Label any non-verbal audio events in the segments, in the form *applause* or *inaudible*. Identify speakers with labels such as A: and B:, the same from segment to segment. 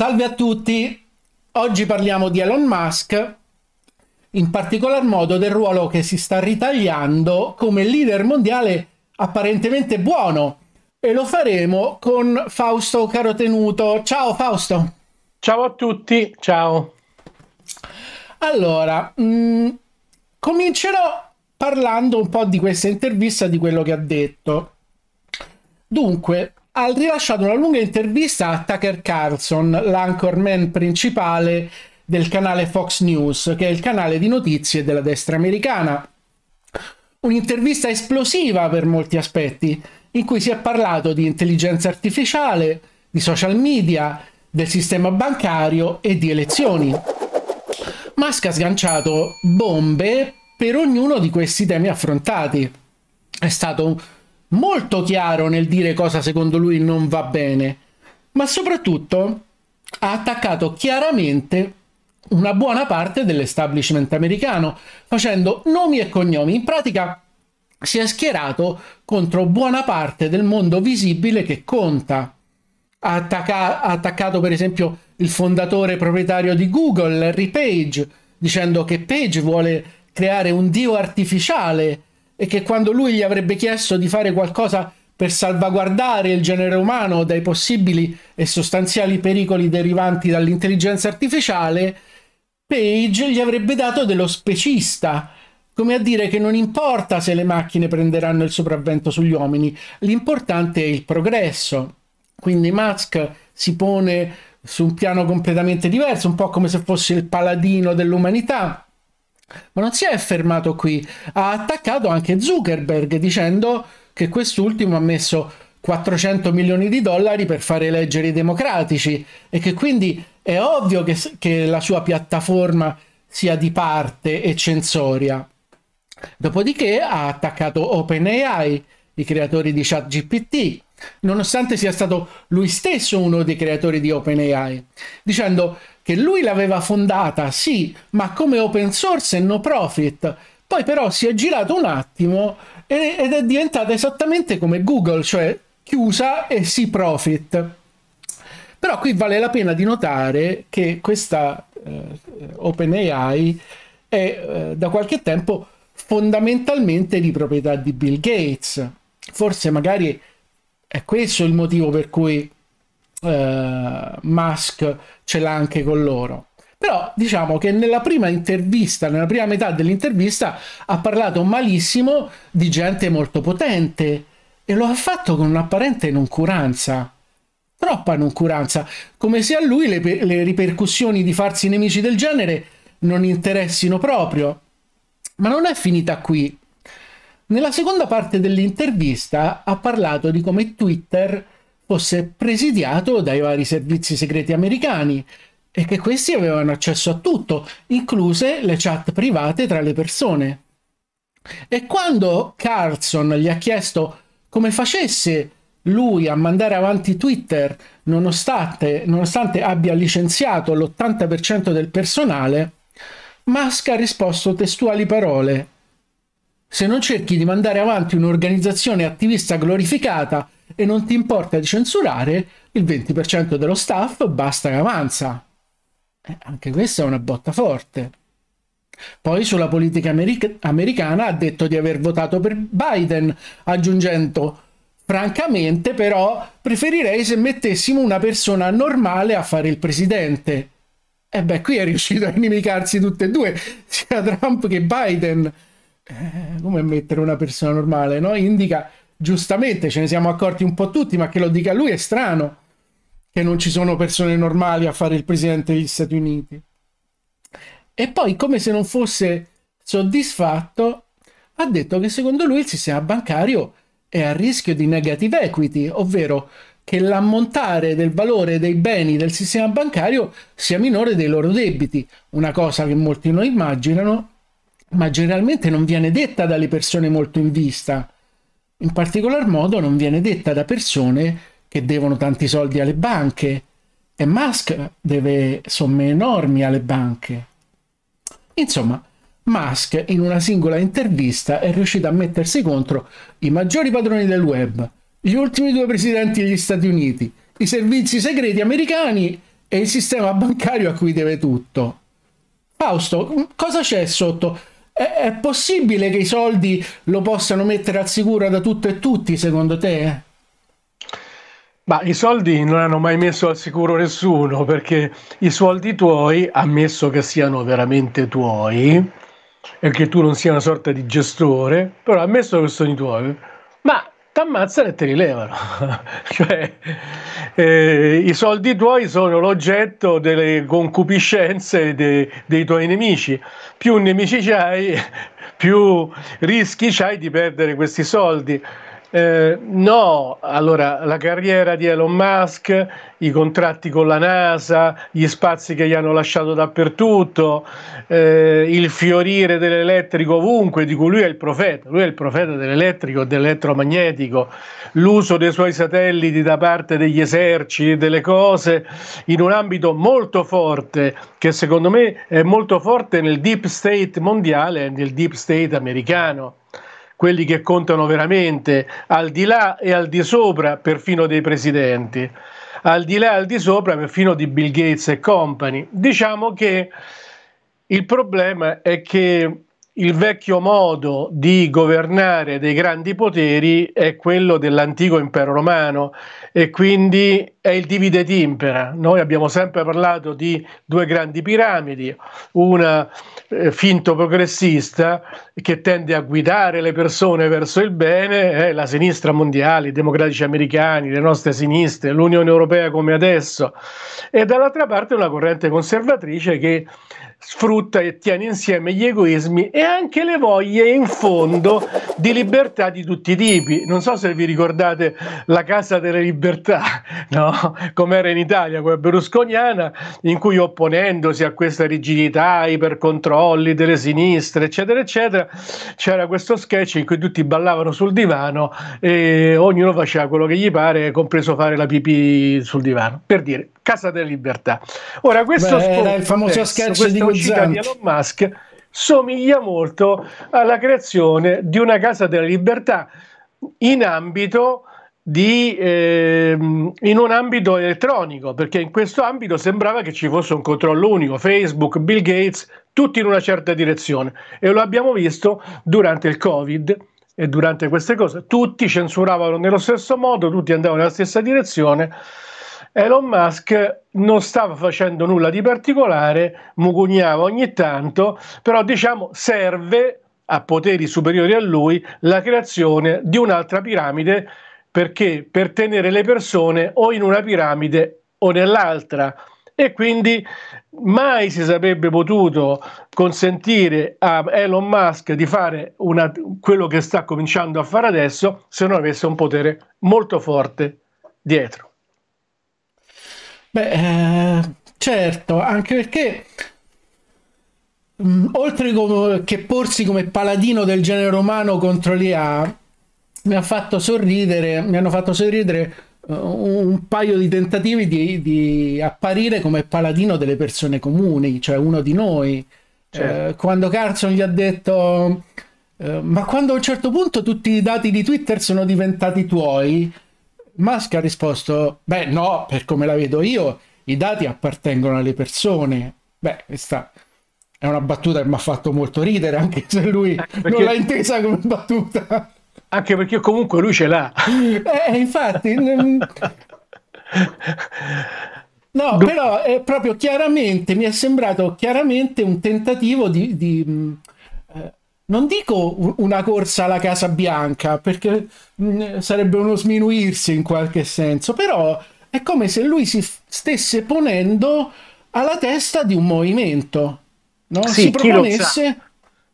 A: Salve a tutti, oggi parliamo di Elon Musk, in particolar modo del ruolo che si sta ritagliando come leader mondiale apparentemente buono e lo faremo con Fausto Carotenuto. Ciao Fausto! Ciao a tutti, ciao! Allora, mh, mm, comincerò parlando un po' di questa intervista, di quello che ha detto. Dunque, ha rilasciato una lunga intervista a Tucker Carlson, l'anchorman principale del canale Fox News, che è il canale di notizie della destra americana. Un'intervista esplosiva per molti aspetti, in cui si è parlato di intelligenza artificiale, di social media, del sistema bancario e di elezioni. Musk ha sganciato bombe per ognuno di questi temi affrontati. È stato un molto chiaro nel dire cosa secondo lui non va bene, ma soprattutto ha attaccato chiaramente una buona parte dell'establishment americano, facendo nomi e cognomi. In pratica si è schierato contro buona parte del mondo visibile che conta. Ha, attacca ha attaccato per esempio il fondatore proprietario di Google, Harry Page, dicendo che Page vuole creare un dio artificiale e che quando lui gli avrebbe chiesto di fare qualcosa per salvaguardare il genere umano dai possibili e sostanziali pericoli derivanti dall'intelligenza artificiale, Page gli avrebbe dato dello specista, come a dire che non importa se le macchine prenderanno il sopravvento sugli uomini, l'importante è il progresso. Quindi Musk si pone su un piano completamente diverso, un po' come se fosse il paladino dell'umanità, ma non si è fermato qui, ha attaccato anche Zuckerberg dicendo che quest'ultimo ha messo 400 milioni di dollari per fare eleggere i democratici e che quindi è ovvio che, che la sua piattaforma sia di parte e censoria. Dopodiché ha attaccato OpenAI, i creatori di ChatGPT, nonostante sia stato lui stesso uno dei creatori di OpenAI, dicendo che lui l'aveva fondata, sì, ma come open source e no profit. Poi però si è girato un attimo ed è diventata esattamente come Google, cioè chiusa e si profit. Però qui vale la pena di notare che questa eh, OpenAI è eh, da qualche tempo fondamentalmente di proprietà di Bill Gates. Forse magari è questo il motivo per cui eh, Musk ce l'ha anche con loro. Però diciamo che nella prima intervista, nella prima metà dell'intervista, ha parlato malissimo di gente molto potente e lo ha fatto con un'apparente noncuranza. Troppa noncuranza, come se a lui le, le ripercussioni di farsi nemici del genere non interessino proprio. Ma non è finita qui. Nella seconda parte dell'intervista ha parlato di come Twitter fosse presidiato dai vari servizi segreti americani e che questi avevano accesso a tutto, incluse le chat private tra le persone. E quando Carlson gli ha chiesto come facesse lui a mandare avanti Twitter nonostante, nonostante abbia licenziato l'80% del personale, Musk ha risposto testuali parole. Se non cerchi di mandare avanti un'organizzazione attivista glorificata e non ti importa di censurare il 20% dello staff, basta che avanza. Eh, anche questa è una botta forte. Poi sulla politica americ americana ha detto di aver votato per Biden, aggiungendo francamente però preferirei se mettessimo una persona normale a fare il presidente. E beh, qui è riuscito a inimicarsi tutte e due, *laughs* sia Trump che Biden. Eh, come mettere una persona normale, no? Indica giustamente ce ne siamo accorti un po' tutti, ma che lo dica lui è strano che non ci sono persone normali a fare il presidente degli Stati Uniti. E poi, come se non fosse soddisfatto, ha detto che secondo lui il sistema bancario è a rischio di negative equity, ovvero che l'ammontare del valore dei beni del sistema bancario sia minore dei loro debiti, una cosa che molti non immaginano, ma generalmente non viene detta dalle persone molto in vista in particolar modo non viene detta da persone che devono tanti soldi alle banche e Musk deve somme enormi alle banche. Insomma, Musk in una singola intervista è riuscito a mettersi contro i maggiori padroni del web, gli ultimi due presidenti degli Stati Uniti, i servizi segreti americani e il sistema bancario a cui deve tutto. Fausto, cosa c'è sotto è, possibile che i soldi lo possano mettere al sicuro da tutto e tutti, secondo te?
B: Ma i soldi non hanno mai messo al sicuro nessuno, perché i soldi tuoi, ammesso che siano veramente tuoi, e che tu non sia una sorta di gestore, però ammesso che sono i tuoi, ma t'ammazzano e te li levano. *laughs* cioè, eh, i soldi tuoi sono l'oggetto delle concupiscenze de, dei tuoi nemici. Più nemici hai, *laughs* più rischi hai di perdere questi soldi. Eh, no, allora la carriera di Elon Musk, i contratti con la NASA, gli spazi che gli hanno lasciato dappertutto, eh, il fiorire dell'elettrico ovunque, di cui lui è il profeta, lui è il profeta dell'elettrico e dell'elettromagnetico, l'uso dei suoi satelliti da parte degli eserciti, delle cose, in un ambito molto forte, che secondo me è molto forte nel deep state mondiale e nel deep state americano quelli che contano veramente, al di là e al di sopra perfino dei presidenti, al di là e al di sopra perfino di Bill Gates e company. Diciamo che il problema è che il vecchio modo di governare dei grandi poteri è quello dell'antico impero romano e quindi è il divide timpera. Noi abbiamo sempre parlato di due grandi piramidi, una eh, finto progressista che tende a guidare le persone verso il bene, eh, la sinistra mondiale, i democratici americani, le nostre sinistre, l'Unione Europea come adesso, e dall'altra parte una corrente conservatrice che sfrutta e tiene insieme gli egoismi e anche le voglie in fondo di libertà di tutti i tipi. Non so se vi ricordate la Casa delle Libertà, *laughs* no? era in Italia, quella berlusconiana, in cui opponendosi a questa rigidità, ipercontrolli delle sinistre, eccetera, eccetera, c'era questo sketch in cui tutti ballavano sul divano e ognuno faceva quello che gli pare, compreso fare la pipì sul divano, per dire Casa delle Libertà. Ora, questo Beh, scontro, il famoso eh, sketch questo, di l'uscita di Elon Musk somiglia molto alla creazione di una casa della libertà in ambito di, eh, in un ambito elettronico, perché in questo ambito sembrava che ci fosse un controllo unico, Facebook, Bill Gates, tutti in una certa direzione e lo abbiamo visto durante il Covid e durante queste cose, tutti censuravano nello stesso modo, tutti andavano nella stessa direzione Elon Musk non stava facendo nulla di particolare, mugugnava ogni tanto, però diciamo serve a poteri superiori a lui la creazione di un'altra piramide perché per tenere le persone o in una piramide o nell'altra e quindi mai si sarebbe potuto consentire a Elon Musk di fare una, quello che sta cominciando a fare adesso se non avesse un potere molto forte
A: dietro. Beh, eh, certo, anche perché mh, mm, oltre come, che porsi come paladino del genere umano contro l'IA, mi ha fatto sorridere, mi hanno fatto sorridere uh, un paio di tentativi di, di, apparire come paladino delle persone comuni, cioè uno di noi. Eh, certo. Eh, quando Carson gli ha detto, eh, ma quando a un certo punto tutti i dati di Twitter sono diventati tuoi, Musk ha risposto, beh no, per come la vedo io, i dati appartengono alle persone. Beh, questa è una battuta che mi ha fatto molto ridere, anche se lui eh, perché... non l'ha intesa come battuta. Anche perché comunque lui ce l'ha. *laughs* Eh, infatti... no, però è eh, proprio chiaramente, mi è sembrato chiaramente un tentativo di, di non dico una corsa alla Casa Bianca, perché mm, sarebbe uno sminuirsi in qualche senso, però è come se lui si stesse ponendo alla testa di un movimento, no? Sì, si proponesse...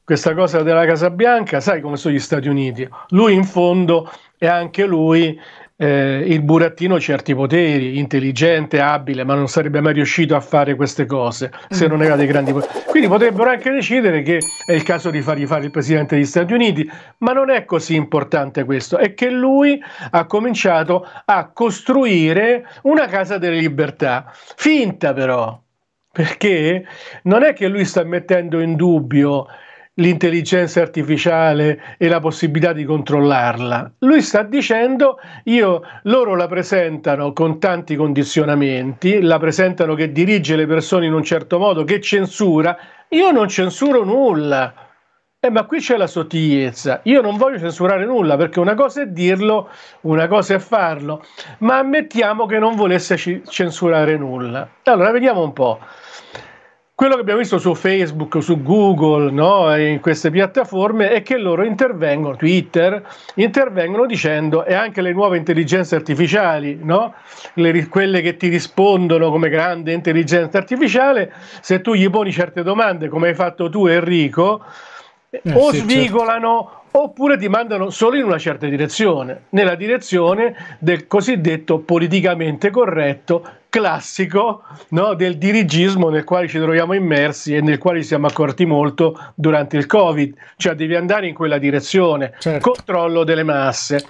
B: Questa cosa della Casa Bianca, sai come sono gli Stati Uniti? Lui in fondo è anche lui eh, il burattino ha certi poteri, intelligente, abile, ma non sarebbe mai riuscito a fare queste cose se non era dei grandi poteri. Quindi potrebbero anche decidere che è il caso di fargli fare il presidente degli Stati Uniti, ma non è così importante questo, è che lui ha cominciato a costruire una casa delle libertà, finta però perché non è che lui sta mettendo in dubbio l'intelligenza artificiale e la possibilità di controllarla. Lui sta dicendo, io, loro la presentano con tanti condizionamenti, la presentano che dirige le persone in un certo modo, che censura, io non censuro nulla. Eh, ma qui c'è la sottigliezza. Io non voglio censurare nulla perché una cosa è dirlo, una cosa è farlo, ma ammettiamo che non volesse censurare nulla. Allora vediamo un po' quello che abbiamo visto su Facebook, su Google, no? in queste piattaforme è che loro intervengono, Twitter, intervengono dicendo e anche le nuove intelligenze artificiali, no? le, quelle che ti rispondono come grande intelligenza artificiale, se tu gli poni certe domande come hai fatto tu Enrico, eh, o sì, svicolano certo oppure ti mandano solo in una certa direzione, nella direzione del cosiddetto politicamente corretto classico no, del dirigismo nel quale ci troviamo immersi e nel quale ci siamo accorti molto durante il Covid, cioè devi andare in quella direzione, certo. controllo delle masse.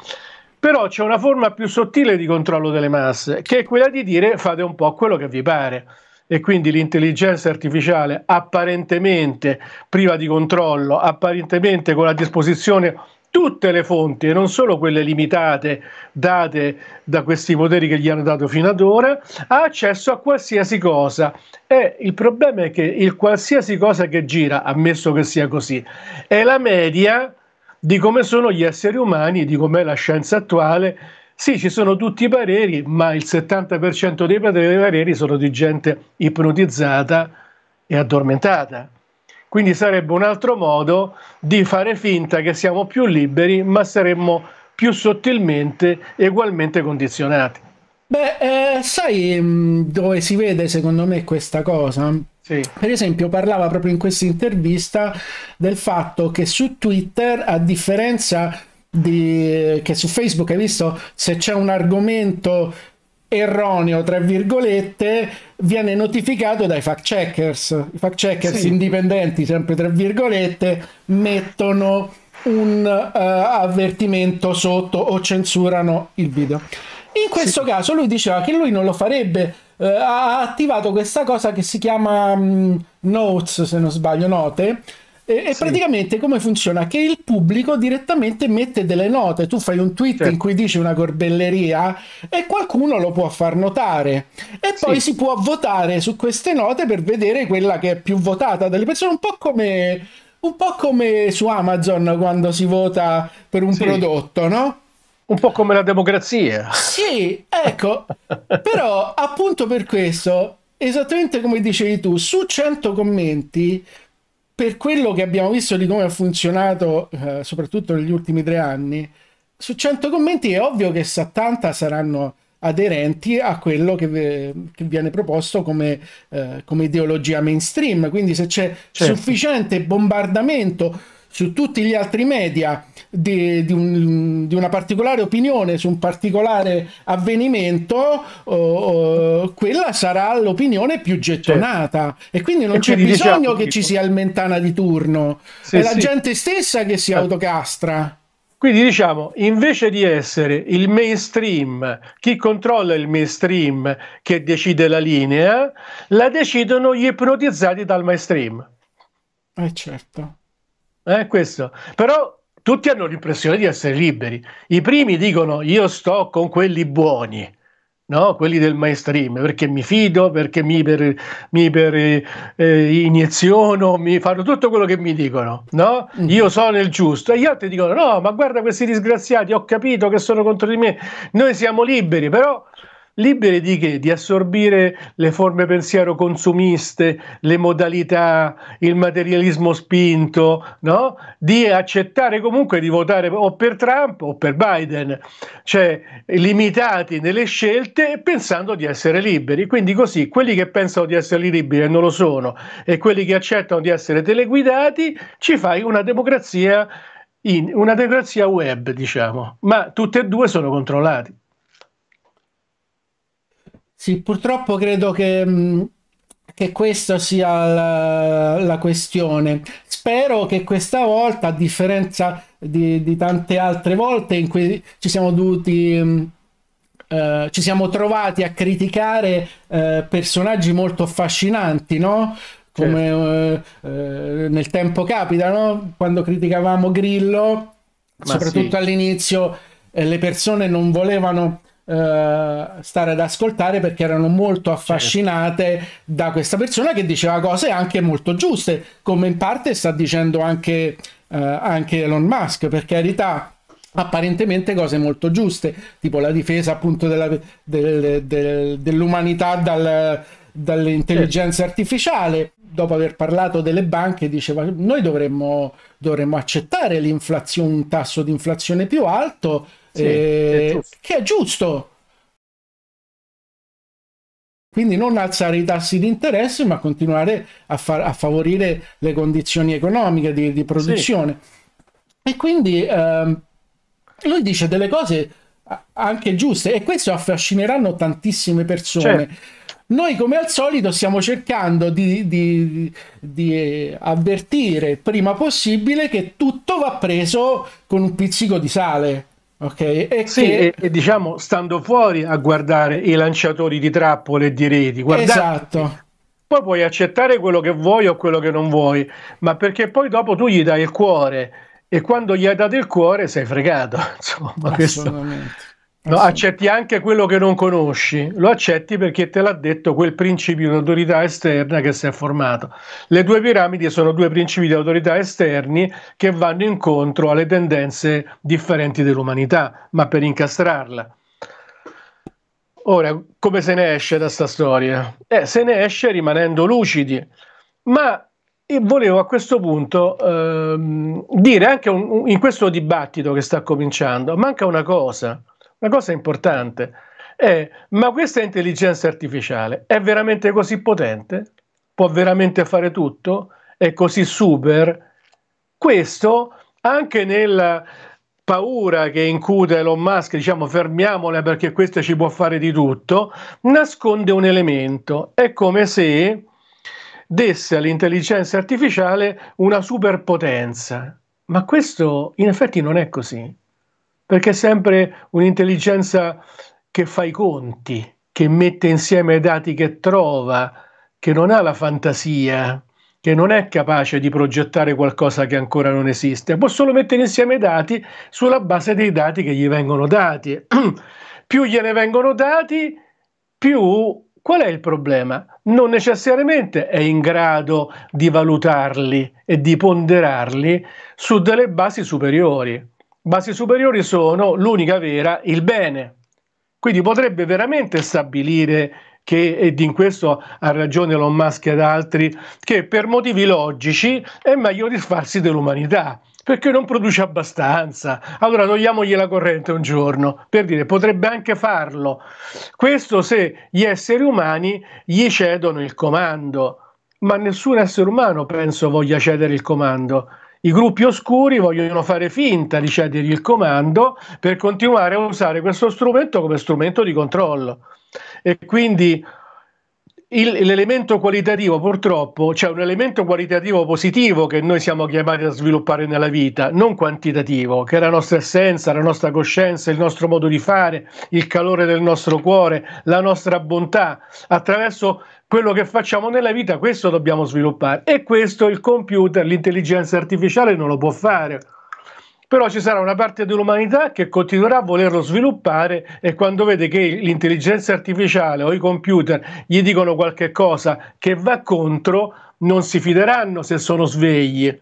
B: Però c'è una forma più sottile di controllo delle masse, che è quella di dire fate un po' quello che vi pare e quindi l'intelligenza artificiale apparentemente priva di controllo, apparentemente con a disposizione tutte le fonti e non solo quelle limitate date da questi poteri che gli hanno dato fino ad ora, ha accesso a qualsiasi cosa. E il problema è che il qualsiasi cosa che gira, ammesso che sia così, è la media di come sono gli esseri umani, di com'è la scienza attuale sì, ci sono tutti i pareri, ma il 70% dei pareri sono di gente ipnotizzata e addormentata. Quindi sarebbe un altro modo di fare finta che siamo più liberi, ma saremmo più sottilmente egualmente condizionati.
A: Beh, eh, sai mm, dove si vede secondo me questa cosa? Sì. Per esempio, parlava proprio in questa intervista del fatto che su Twitter, a differenza di, che su Facebook hai visto se c'è un argomento erroneo, tra virgolette, viene notificato dai fact checkers. I fact checkers sì. indipendenti, sempre tra virgolette, mettono un uh, avvertimento sotto o censurano il video. In questo sì. caso lui diceva che lui non lo farebbe. Uh, ha attivato questa cosa che si chiama um, Notes, se non sbaglio, note, e, sì. praticamente come funziona? Che il pubblico direttamente mette delle note, tu fai un tweet certo. in cui dici una corbelleria e qualcuno lo può far notare e poi sì. si può votare su queste note per vedere quella che è più votata dalle persone, un po' come, un po come su Amazon quando si vota per un sì. prodotto, no? Un po' come la democrazia. Sì, *laughs* ecco, però appunto per questo, esattamente come dicevi tu, su 100 commenti per quello che abbiamo visto di come ha funzionato, eh, soprattutto negli ultimi tre anni, su 100 commenti è ovvio che 70 saranno aderenti a quello che, che viene proposto come, eh, come, ideologia mainstream. Quindi se c'è certo. sufficiente bombardamento su tutti gli altri media di, di, un, di una particolare opinione su un particolare avvenimento, oh, oh, quella sarà l'opinione più certo. gettonata sì. e quindi non c'è bisogno diciamo che ci sia il mentana di turno, sì, è la sì. gente stessa che si certo. autocastra.
B: Quindi diciamo, invece di essere il mainstream, chi controlla il mainstream che decide la linea, la decidono gli ipnotizzati dal mainstream. Eh certo. Eh, questo. Però tutti hanno l'impressione di essere liberi. I primi dicono io sto con quelli buoni, no? quelli del mainstream, perché mi fido, perché mi, per, mi per, eh, inieziono, mi fanno tutto quello che mi dicono. No? Mm. Io sono il giusto. E gli altri dicono no, ma guarda questi disgraziati, ho capito che sono contro di me, noi siamo liberi, però liberi di, che? di assorbire le forme pensiero consumiste, le modalità, il materialismo spinto, no? di accettare comunque di votare o per Trump o per Biden, cioè limitati nelle scelte e pensando di essere liberi. Quindi così quelli che pensano di essere liberi e non lo sono e quelli che accettano di essere teleguidati, ci fai una democrazia in una
A: democrazia web, diciamo, ma tutte e due sono controllati. Sì, purtroppo credo che, che questa sia la, la, questione. Spero che questa volta, a differenza di, di tante altre volte in cui ci siamo dovuti... Uh, ci siamo trovati a criticare uh, personaggi molto affascinanti, no? Come certo. uh, nel tempo capita, no? Quando criticavamo Grillo, Ma soprattutto sì. all'inizio, eh, le persone non volevano eh, stare ad ascoltare perché erano molto certo. affascinate certo. da questa persona che diceva cose anche molto giuste, come in parte sta dicendo anche, uh, anche Elon Musk, per carità apparentemente cose molto giuste, tipo la difesa appunto della, del, del, dell'umanità dal, dall'intelligenza certo. artificiale. Dopo aver parlato delle banche, diceva noi dovremmo, dovremmo accettare l'inflazione, un tasso di inflazione più alto, sì, eh, è che è giusto. Quindi non alzare i tassi di interesse, ma continuare a, far, a favorire le condizioni economiche di, di produzione. Sì. E quindi ehm, lui dice delle cose anche giuste e questo affascineranno tantissime persone. Certo. Noi come al solito stiamo cercando di, di, di, avvertire prima possibile che tutto va preso con un pizzico di sale. Okay, e, sì, che... e, e, diciamo stando fuori a guardare
B: i lanciatori di trappole e di reti, guardate, esatto. poi puoi accettare quello che vuoi o quello che non vuoi, ma perché poi dopo tu gli dai il cuore e quando gli hai dato il cuore sei fregato. *laughs* Insomma, questo... No, eh accetti anche quello che non conosci, lo accetti perché te l'ha detto quel principio di autorità esterna che si è formato. Le due piramidi sono due principi di autorità esterni che vanno incontro alle tendenze differenti dell'umanità, ma per incastrarla. Ora, come se ne esce da questa storia? Eh, se ne esce rimanendo lucidi, ma eh, volevo a questo punto ehm, dire anche un, in questo dibattito che sta cominciando, manca una cosa la cosa importante è, eh, ma questa intelligenza artificiale è veramente così potente? Può veramente fare tutto? È così super? Questo anche nella paura che incute Elon Musk, diciamo fermiamola perché questa ci può fare di tutto, nasconde un elemento. È come se desse all'intelligenza artificiale una superpotenza. Ma questo in effetti non è così perché è sempre un'intelligenza che fa i conti, che mette insieme i dati che trova, che non ha la fantasia, che non è capace di progettare qualcosa che ancora non esiste, può solo mettere insieme i dati sulla base dei dati che gli vengono dati. *clears throat* più gliene vengono dati, più Qual è il problema? Non necessariamente è in grado di valutarli e di ponderarli su delle basi superiori basi superiori sono l'unica vera, il bene. Quindi potrebbe veramente stabilire che, ed in questo ha ragione Elon Musk ed altri, che per motivi logici è meglio disfarsi dell'umanità perché non produce abbastanza. Allora togliamogli la corrente un giorno, per dire, potrebbe anche farlo. Questo se gli esseri umani gli cedono il comando, ma nessun essere umano penso voglia cedere il comando. I gruppi oscuri vogliono fare finta di cedergli il comando per continuare a usare questo strumento come strumento di controllo. E quindi il, l'elemento qualitativo, purtroppo, c'è cioè un elemento qualitativo positivo che noi siamo chiamati a sviluppare nella vita, non quantitativo, che è la nostra essenza, la nostra coscienza, il nostro modo di fare, il calore del nostro cuore, la nostra bontà, attraverso quello che facciamo nella vita, questo dobbiamo sviluppare e questo il computer, l'intelligenza artificiale non lo può fare. Però ci sarà una parte dell'umanità che continuerà a volerlo sviluppare e quando vede che l'intelligenza artificiale o i computer gli dicono qualche cosa che va contro, non si fideranno se sono svegli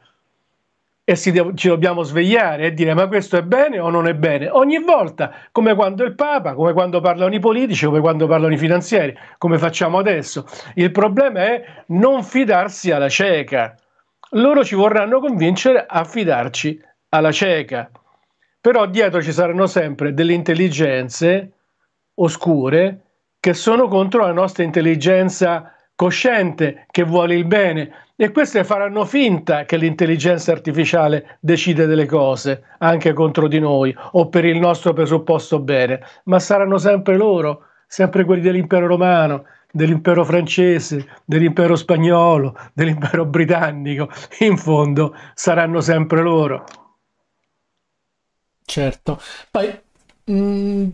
B: e si, ci dobbiamo svegliare e dire ma questo è bene o non è bene ogni volta, come quando il Papa, come quando parlano i politici, come quando parlano i finanzieri, come facciamo adesso. Il problema è non fidarsi alla cieca. Loro ci vorranno convincere a fidarci alla cieca. Però dietro ci saranno sempre delle intelligenze oscure che sono contro la nostra intelligenza cosciente, che vuole il bene e queste faranno finta che l'intelligenza artificiale decide delle cose anche contro di noi o per il nostro presupposto bene, ma saranno sempre loro, sempre quelli dell'impero romano, dell'impero francese, dell'impero spagnolo, dell'impero britannico, in fondo saranno sempre loro.
A: Certo, poi mh, mm,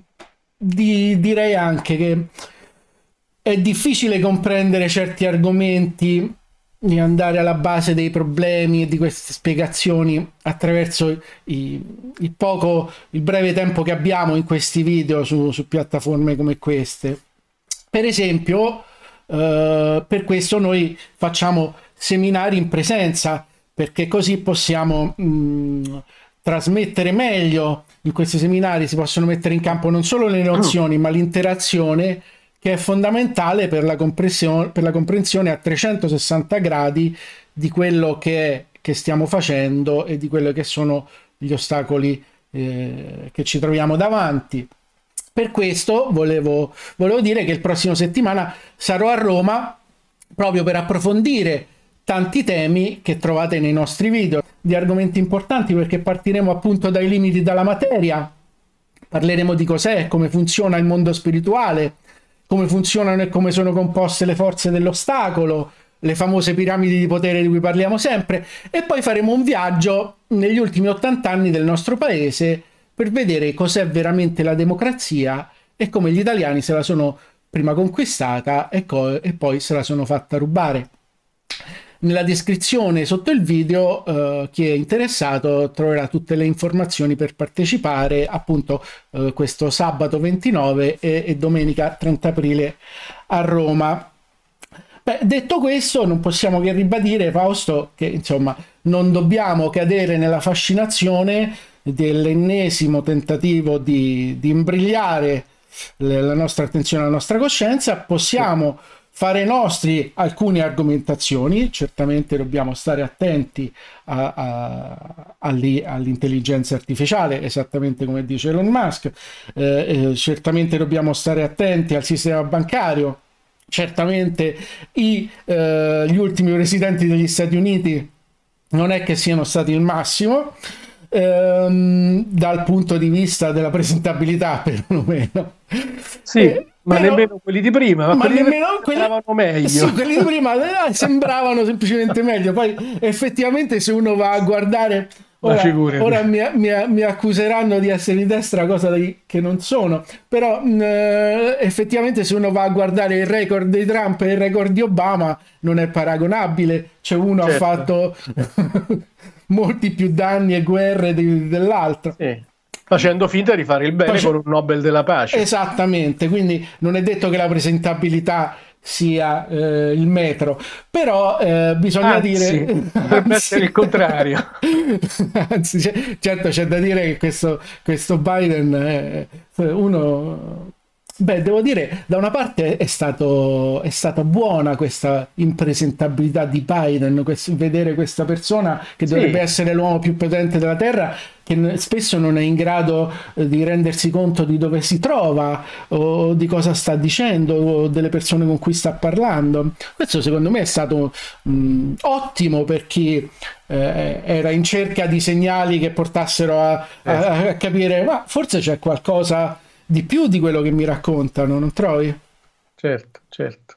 A: di, direi anche che è difficile comprendere certi argomenti e andare alla base dei problemi e di queste spiegazioni attraverso i, il poco, il breve tempo che abbiamo in questi video su, su piattaforme come queste. Per esempio, eh, per questo noi facciamo seminari in presenza, perché così possiamo mh, mm, trasmettere meglio in questi seminari, si possono mettere in campo non solo le nozioni, mm. ma l'interazione che è fondamentale per la, per la comprensione a 360 gradi di quello che, che, stiamo facendo e di quelli che sono gli ostacoli eh, che ci troviamo davanti. Per questo volevo, volevo dire che il prossimo settimana sarò a Roma proprio per approfondire tanti temi che trovate nei nostri video, di argomenti importanti perché partiremo appunto dai limiti della materia, parleremo di cos'è, come funziona il mondo spirituale, come funzionano e come sono composte le forze dell'ostacolo, le famose piramidi di potere di cui parliamo sempre, e poi faremo un viaggio negli ultimi 80 anni del nostro paese per vedere cos'è veramente la democrazia e come gli italiani se la sono prima conquistata e, e poi se la sono fatta rubare. Nella descrizione sotto il video eh, chi è interessato troverà tutte le informazioni per partecipare appunto eh, questo sabato 29 e, e, domenica 30 aprile a Roma. Beh, detto questo non possiamo che ribadire Fausto che insomma non dobbiamo cadere nella fascinazione dell'ennesimo tentativo di, di imbrigliare la nostra attenzione la nostra coscienza, possiamo... Sì fare nostri alcune argomentazioni, certamente dobbiamo stare attenti all'intelligenza artificiale, esattamente come dice Elon Musk, eh, eh, certamente dobbiamo stare attenti al sistema bancario, certamente i, eh, gli ultimi presidenti degli Stati Uniti non è che siano stati il massimo, ehm, dal punto di vista della presentabilità *laughs* perlomeno. Sì. Eh, ma però, nemmeno quelli di prima, ma, quelli nemmeno di prima quelli, meglio. Sì, quelli di prima eh, sembravano semplicemente meglio. Poi effettivamente se uno va a guardare Ora, ora mi, mi, mi, accuseranno di essere di destra, cosa di, che non sono, però mh, mm, eh, effettivamente se uno va a guardare il record di Trump e il record di Obama non è paragonabile, c'è cioè uno certo. ha fatto *laughs* molti più danni e guerre de- dell'altro. Sì
B: facendo finta di fare il bene Face... con un Nobel della pace. Esattamente,
A: quindi non è detto che la presentabilità sia eh, il metro, però eh, bisogna anzi, dire... Potrebbe essere
B: il *laughs* contrario.
A: *laughs* anzi, certo c'è da dire che questo, questo Biden è uno Beh, devo dire, da una parte è, stato, è stata buona questa impresentabilità di Biden, questo, vedere questa persona che sì. dovrebbe essere l'uomo più potente della Terra, che spesso non è in grado eh, di rendersi conto di dove si trova o di cosa sta dicendo o delle persone con cui sta parlando. Questo secondo me è stato mh, ottimo per chi eh, era in cerca di segnali che portassero a, a, eh. a capire, ma forse c'è qualcosa di più di quello che mi raccontano, non trovi? Certo, certo.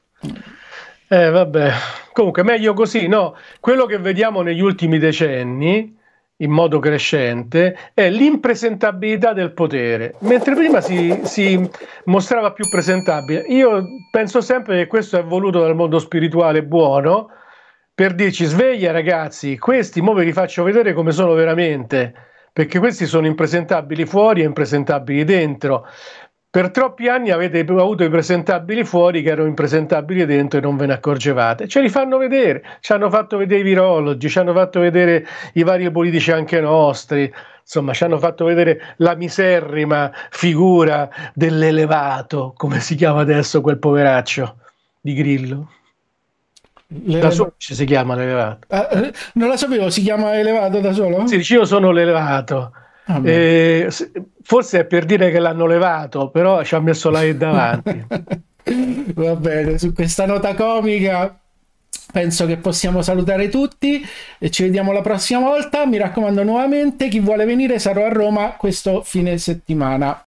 A: Eh, vabbè,
B: comunque meglio così, no? Quello che vediamo negli ultimi decenni, in modo crescente, è l'impresentabilità del potere, mentre prima si, si, mostrava più presentabile. Io penso sempre che questo è voluto dal mondo spirituale buono per dirci sveglia ragazzi, questi mo vi faccio vedere come sono veramente perché questi sono impresentabili fuori e impresentabili dentro. Per troppi anni avete avuto i presentabili fuori che erano impresentabili dentro e non ve ne accorgevate. Ce li fanno vedere, ci hanno fatto vedere i virologi, ci hanno fatto vedere i vari politici anche nostri, insomma ci hanno fatto vedere la miserrima figura dell'elevato, come si chiama adesso quel poveraccio di Grillo.
A: L'eleva... Da solo
B: si chiama l'elevato.
A: Ah, non la sapevo, si chiama elevato da solo? Sì,
B: io sono l'elevato. Ah, eh, forse è per dire che l'hanno levato, però ci ha messo la E davanti.
A: *laughs* Va bene, su questa nota comica penso che possiamo salutare tutti e ci vediamo la prossima volta. Mi raccomando nuovamente, chi vuole venire sarò a Roma questo fine settimana.